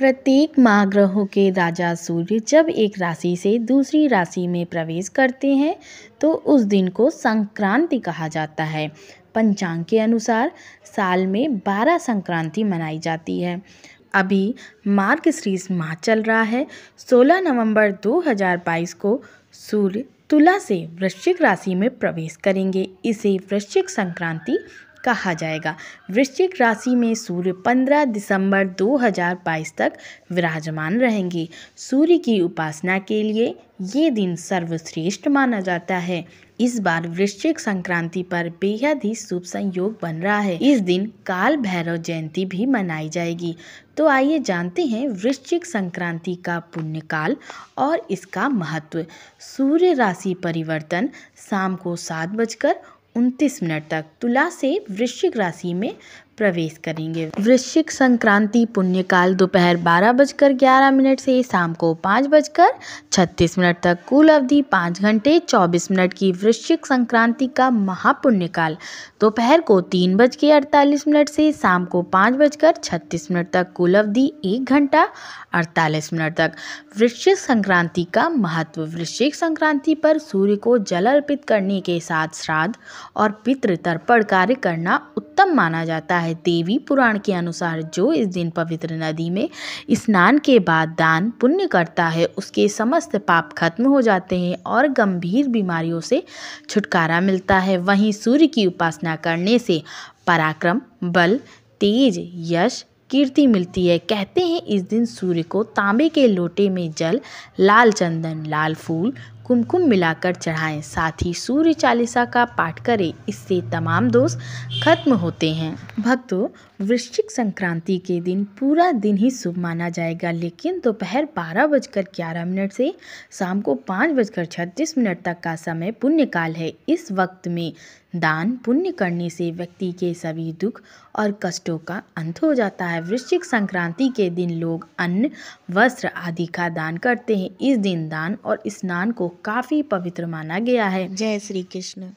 प्रत्येक महाग्रहों के राजा सूर्य जब एक राशि से दूसरी राशि में प्रवेश करते हैं तो उस दिन को संक्रांति कहा जाता है पंचांग के अनुसार साल में बारह संक्रांति मनाई जाती है अभी मार्गशीर्ष माह चल रहा है 16 नवंबर 2022 को सूर्य तुला से वृश्चिक राशि में प्रवेश करेंगे इसे वृश्चिक संक्रांति कहा जाएगा वृश्चिक राशि में सूर्य 15 दिसंबर 2022 तक विराजमान रहेंगे सूर्य की उपासना के लिए ये दिन सर्वश्रेष्ठ माना जाता है इस बार वृश्चिक संक्रांति पर बेहद ही शुभ संयोग बन रहा है इस दिन काल भैरव जयंती भी मनाई जाएगी तो आइए जानते हैं वृश्चिक संक्रांति का पुण्य काल और इसका महत्व सूर्य राशि परिवर्तन शाम को सात बजकर उनतीस मिनट तक तुला से वृश्चिक राशि में प्रवेश करेंगे वृश्चिक संक्रांति पुण्यकाल दोपहर बारह बजकर ग्यारह मिनट से शाम को पाँच बजकर छत्तीस मिनट तक कुल अवधि पाँच घंटे चौबीस मिनट की वृश्चिक संक्रांति का महापुण्यकाल दोपहर को तीन बज के अड़तालीस मिनट से शाम को पाँच बजकर छत्तीस मिनट तक कुल अवधि एक घंटा अड़तालीस मिनट तक वृश्चिक संक्रांति का महत्व वृश्चिक संक्रांति पर सूर्य को जल अर्पित करने के साथ श्राद्ध और पितृ तर्पण कार्य करना उत्तम माना जाता है देवी पुराण के अनुसार जो इस दिन पवित्र नदी में स्नान के बाद दान पुण्य करता है उसके समस्त पाप खत्म हो जाते हैं और गंभीर बीमारियों से छुटकारा मिलता है वहीं सूर्य की उपासना करने से पराक्रम बल तेज यश कीर्ति मिलती है कहते हैं इस दिन सूर्य को तांबे के लोटे में जल लाल चंदन लाल फूल कुमकुम मिलाकर चढ़ाएं साथ ही सूर्य चालीसा का पाठ करें इससे तमाम दोष खत्म होते हैं भक्तों वृश्चिक संक्रांति के दिन पूरा दिन ही शुभ माना जाएगा लेकिन दोपहर बारह बजकर ग्यारह मिनट से शाम को पाँच बजकर छत्तीस मिनट तक का समय पुण्यकाल है इस वक्त में दान पुण्य करने से व्यक्ति के सभी दुख और कष्टों का अंत हो जाता है वृश्चिक संक्रांति के दिन लोग अन्न वस्त्र आदि का दान करते हैं इस दिन दान और स्नान को काफ़ी पवित्र माना गया है जय श्री कृष्ण